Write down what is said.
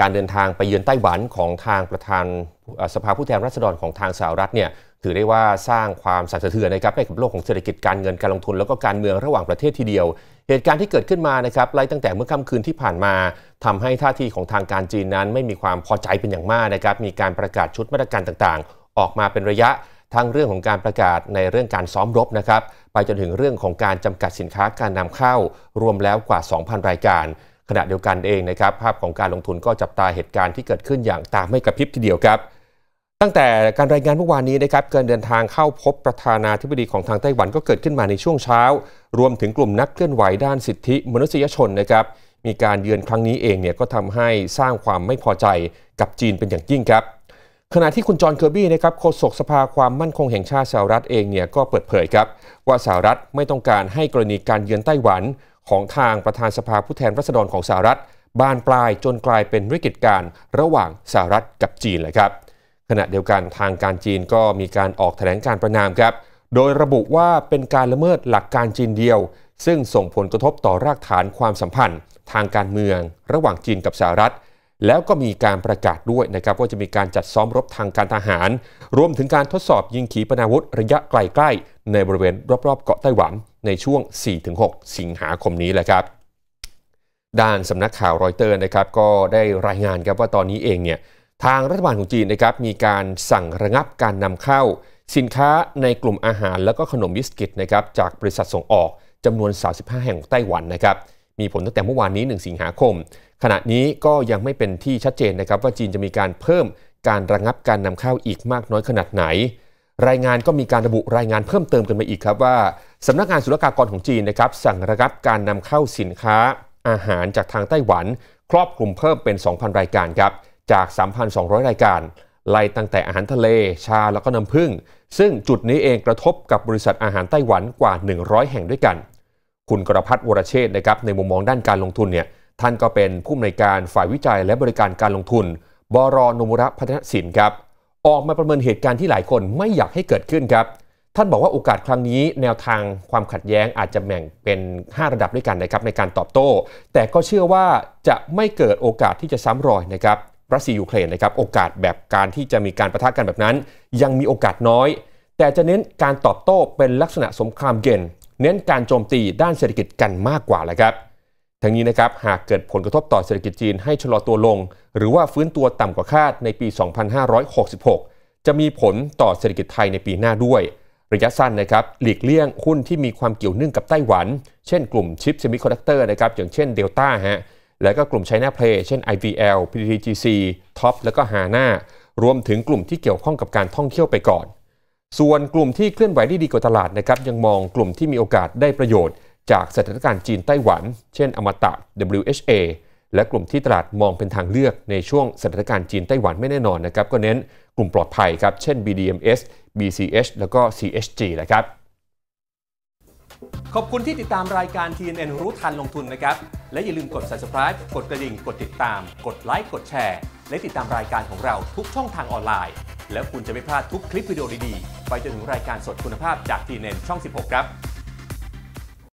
การเดินทางไปเยือนไต้หวันของทางประธานสภาผู้แทนราษฎรของทางสหรัฐเนี่ยถือได้ว่าสร้างความสั่นสะเทือนนะครับให้กับโลกของเศรษฐกิจการเงินการลงทุน แล้วก็การเมืองระหว่างประเทศทีเดียว เหตุการณ์ที่เกิดขึ้นมานะครับไล่ตั้งแต่เมื่อค่ำคืนที่ผ่านมา ทำให้ท่าทีของทางการจีนนั้นไม่มีความพอใจเป็นอย่างมากนะครับ มีการประกาศชุดมาตรการต่างๆ ออกมาเป็นระยะทั้งเรื่องของการประกาศในเรื่องการซ้อมรบนะครับ ไปจนถึงเรื่องของการจำกัดสินค้าการนำเข้ารวมแล้วกว่า 2,000 รายการขณะเดียวกันเองนะครับภาพของการลงทุนก็จับตาเหตุการณ์ที่เกิดขึ้นอย่างตาไม่กระพริบทีเดียวครับ ตั้งแต่การรายงานเมื่อวานนี้นะครับการเดินทางเข้าพบประธานาธิบดีของทางไต้หวันก็เกิดขึ้นมาในช่วงเช้า รวมถึงกลุ่มนักเคลื่อนไหวด้านสิทธิมนุษยชนนะครับมีการเยือนครั้งนี้เองเนี่ยก็ทำให้สร้างความไม่พอใจกับจีนเป็นอย่างยิ่งครับขณะที่คุณจอห์นเคอร์บี้นะครับโฆษกสภาความมั่นคงแห่งชาติสหรัฐเองเนี่ยก็เปิดเผยครับว่าสหรัฐไม่ต้องการให้กรณีการเยือนไต้หวันของทางประธานสภาผู้แทนรัษฎรของสหรัฐบานปลายจนกลายเป็นวิกฤตการระหว่างสหรัฐกับจีนเลยครับ ขณะเดียวกันทางการจีนก็มีการออกแถลงการประนามครับโดยระบุว่าเป็นการละเมิดหลักการจีนเดียว ซึ่งส่งผลกระทบต่อรากฐานความสัมพันธ์ ทางการเมือง ระหว่างจีนกับสหรัฐแล้วก็มีการประกาศด้วยนะครับว่าจะมีการจัดซ้อมรบทางการทหาร รวมถึงการทดสอบ ยิงขีปนาวุธระยะไกลๆในบริเวณ รอบ ๆเกาะไต้หวันในช่วง 4-6 สิงหาคมนี้แหละครับ ด้านสำนักข่าวรอยเตอร์นะครับ ก็ได้รายงานครับว่าตอนนี้เองเนี่ยทางรัฐบาลของจีนนะครับ มีการสั่งระงับการนำเข้า สินค้าในกลุ่มอาหารและก็ขนมบิสกิตนะครับจากบริษัทส่งออกจำนวน 35 แห่งไต้หวันนะครับมีผลตั้งแต่เมื่อวานนี้ 1 สิงหาคม ขณะนี้ก็ยังไม่เป็นที่ชัดเจนนะครับ ว่าจีนจะมีการเพิ่มการระงับการนำเข้าอีกมากน้อยขนาดไหน รายงานก็มีการระบุรายงานเพิ่มเติมกันมาอีกครับว่าสำนักงานศุลกากรของจีนนะครับสั่งระงับการนำเข้าสินค้า อาหารจากทางไต้หวัน ครอบคลุมเพิ่มเป็น 2,000 รายการครับจาก 3,200 รายการ ไล่ตั้งแต่อาหารทะเลชาแล้วก็น้ำผึ้งซึ่งจุดนี้เองกระทบกับบริษัทอาหารไต้หวันกว่า 100 แห่งด้วยกัน คุณกรพัฒน์วรเชษนะครับในมุมมองด้านการลงทุนเนี่ยท่านก็เป็นผู้อำนวยการฝ่ายวิจัยและบริการการลงทุน บรนมุระพัฒนศิลป์ครับ ออกมาประเมินเหตุการณ์ที่หลายคนไม่อยากให้เกิดขึ้นครับท่านบอกว่าโอกาสครั้งนี้แนวทางความขัดแย้งอาจจะแบ่งเป็น 5 ระดับด้วยกัน นะครับในการตอบโต้ แต่ก็เชื่อว่าจะไม่เกิดโอกาสที่จะซ้ำรอยนะครับ รัสเซียยูเครนนะครับ โอกาสแบบการที่จะมีการประทะกันแบบนั้น ยังมีโอกาสน้อย แต่จะเน้นการตอบโต้เป็นลักษณะสงครามเย็นเน้นการโจมตีด้านเศรษฐกิจกันมากกว่าแหละครับ ทั้งนี้นะครับหากเกิดผลกระทบต่อเศรษฐกิจจีนให้ชะลอตัวลง หรือว่าฟื้นตัวต่ำกว่าคาดในปี 2566 จะมีผลต่อเศรษฐกิจไทยในปีหน้าด้วยระยะสั้นนะครับหลีกเลี่ยงหุ้นที่มีความเกี่ยวเนื่องกับไต้หวัน เช่นกลุ่มชิปเซมิคอนดักเตอร์นะครับอย่างเช่นเดลต้าฮะแล้วก็กลุ่มไชน่าเพลย์ เช่น IVL PTGC Top แล้วก็ฮาน่ารวมถึงกลุ่มที่เกี่ยวข้องกับการท่องเที่ยวไปก่อน ส่วนกลุ่มที่เคลื่อนไหวได้ดีกว่าตลาดนะครับยังมองกลุ่มที่มีโอกาสได้ประโยชน์จากสถานการณ์จีนไต้หวัน เช่น อมตะ WHA และกลุ่มที่ตลาดมองเป็นทางเลือกในช่วงสถานการณ์จีนไต้หวันไม่แน่นอนนะครับก็เน้นกลุ่มปลอดภัยครับเช่น BDMs BCH แล้วก็ CHG นะครับ ขอบคุณที่ติดตามรายการ TNN รู้ทันลงทุนนะครับ และอย่าลืมกด subscribe กดกระดิ่งกดติดตามกดไลค์กดแชร์ และติดตามรายการของเราทุกช่องทางออนไลน์ แล้วคุณจะไม่พลาดทุกคลิปวิดีโอดีๆไปจนถึงรายการสดคุณภาพจาก TNN ช่อง 16 ครับ